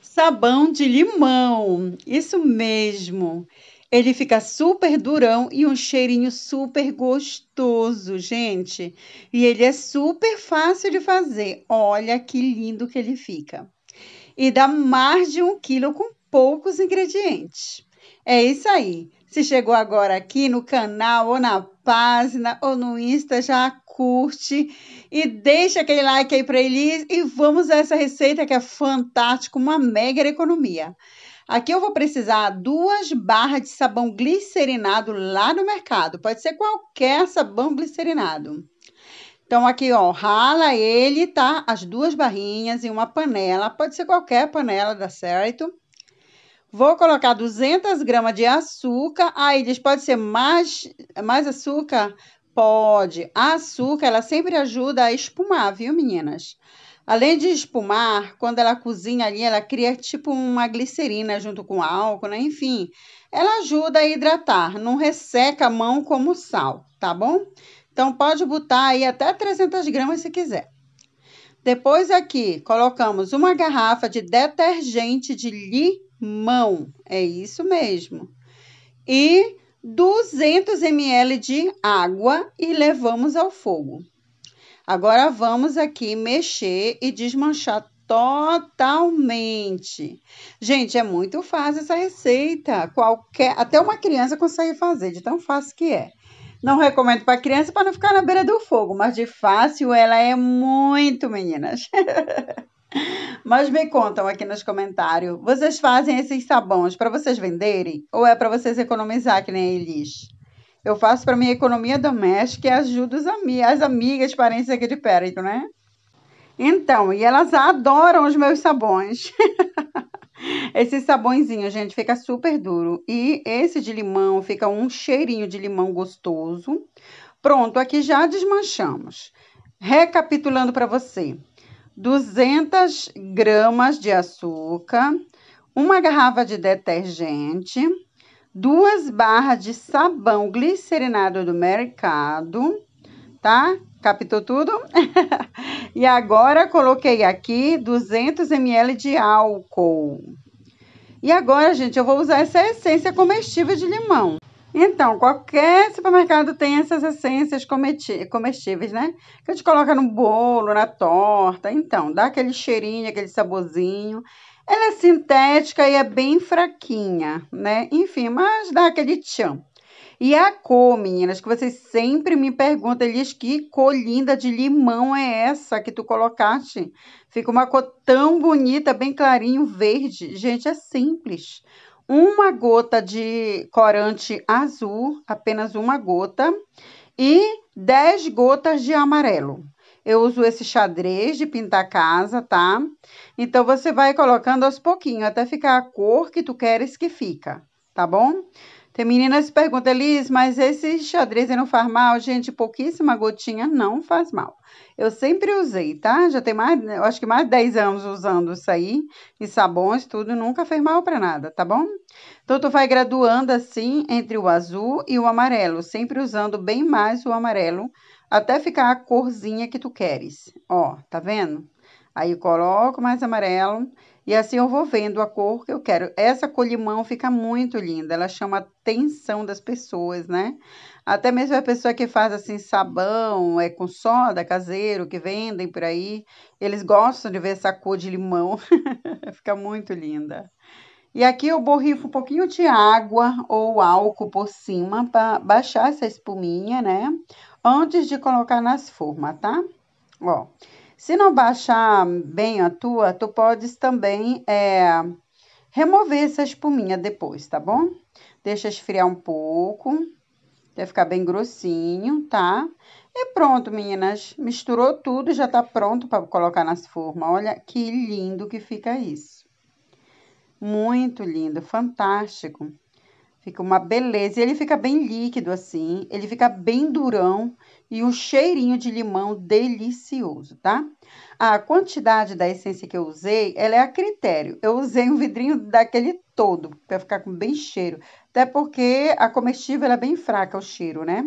sabão de limão. Isso mesmo. Ele fica super durão e um cheirinho super gostoso, gente. E ele é super fácil de fazer. Olha que lindo que ele fica. E dá mais de um quilo com poucos ingredientes. É isso aí. Se chegou agora aqui no canal, ou na página, ou no Insta, já curte e deixa aquele like aí para eles e vamos a essa receita que é fantástica, uma mega economia. Aqui eu vou precisar duas barras de sabão glicerinado lá no mercado. Pode ser qualquer sabão glicerinado. Então aqui, ó, rala ele, tá? As duas barrinhas em uma panela. Pode ser qualquer panela, dá certo. Vou colocar 200 gramas de açúcar. Ah, eles pode ser mais, mais açúcar, Pode. Açúcar, ela sempre ajuda a espumar, viu, meninas? Além de espumar, quando ela cozinha ali, ela cria tipo uma glicerina junto com álcool, né? Enfim, ela ajuda a hidratar, não resseca a mão como sal, tá bom? Então, pode botar aí até 300 gramas se quiser. Depois aqui, colocamos uma garrafa de detergente de limão, é isso mesmo. E 200 ml de água e levamos ao fogo. Agora vamos aqui mexer e desmanchar totalmente. Gente, é muito fácil essa receita. Qualquer, até uma criança consegue fazer, de tão fácil que é. Não recomendo para criança para não ficar na beira do fogo, mas de fácil ela é muito, meninas. Mas me contam aqui nos comentários, vocês fazem esses sabões para vocês venderem ou é para vocês economizar que nem eles? Eu faço para minha economia doméstica e ajudo ami as amigas parentes aqui de perto, né? Então, e elas adoram os meus sabões. Esse sabãozinho, gente, fica super duro. E esse de limão fica um cheirinho de limão gostoso. Pronto, aqui já desmanchamos. Recapitulando para você. 200 gramas de açúcar, uma garrafa de detergente, duas barras de sabão glicerinado do mercado, tá? Captou tudo? e agora coloquei aqui 200 ml de álcool. E agora, gente, eu vou usar essa essência comestível de limão. Então, qualquer supermercado tem essas essências comestíveis, né? Que a gente coloca no bolo, na torta. Então, dá aquele cheirinho, aquele saborzinho. Ela é sintética e é bem fraquinha, né? Enfim, mas dá aquele tchan. E a cor, meninas, que vocês sempre me perguntam, Elis, que cor linda de limão é essa que tu colocaste? Fica uma cor tão bonita, bem clarinho, verde. Gente, é simples uma gota de corante azul, apenas uma gota, e 10 gotas de amarelo. Eu uso esse xadrez de pintar casa, tá? Então, você vai colocando aos pouquinhos, até ficar a cor que tu queres que fica, tá bom? Tem meninas que perguntam, Elis, mas esse xadrez não faz mal? Gente, pouquíssima gotinha não faz mal. Eu sempre usei, tá? Já tem mais, acho que mais de 10 anos usando isso aí. E sabões, tudo, nunca fez mal para nada, tá bom? Então, tu vai graduando assim entre o azul e o amarelo. Sempre usando bem mais o amarelo, até ficar a corzinha que tu queres. Ó, tá vendo? Aí coloco mais amarelo e assim eu vou vendo a cor que eu quero. Essa cor limão fica muito linda, ela chama a atenção das pessoas, né? Até mesmo a pessoa que faz assim sabão, é com soda caseiro, que vendem por aí, eles gostam de ver essa cor de limão. fica muito linda. E aqui eu borrifo um pouquinho de água ou álcool por cima para baixar essa espuminha, né? Antes de colocar nas formas, tá? Ó, se não baixar bem a tua, tu podes também é, remover essa espuminha depois, tá bom? Deixa esfriar um pouco, até ficar bem grossinho, tá? E pronto, meninas. Misturou tudo, já tá pronto para colocar nas formas. Olha que lindo que fica isso. Muito lindo, fantástico. Fica uma beleza. E ele fica bem líquido assim, ele fica bem durão e um cheirinho de limão delicioso, tá? A quantidade da essência que eu usei, ela é a critério. Eu usei um vidrinho daquele todo, para ficar com bem cheiro. Até porque a comestível é bem fraca o cheiro, né?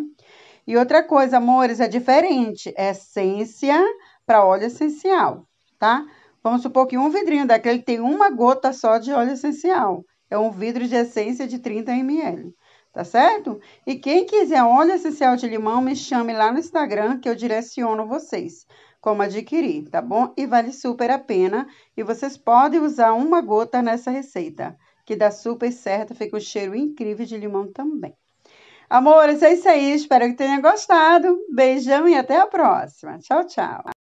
E outra coisa, amores, é diferente. É essência para óleo essencial, tá? Vamos supor que um vidrinho daquele tem uma gota só de óleo essencial. É um vidro de essência de 30 ml, tá certo? E quem quiser óleo essencial de limão, me chame lá no Instagram que eu direciono vocês como adquirir, tá bom? E vale super a pena. E vocês podem usar uma gota nessa receita, que dá super certo, fica um cheiro incrível de limão também. Amores, é isso aí. Espero que tenha gostado. Beijão e até a próxima. Tchau, tchau.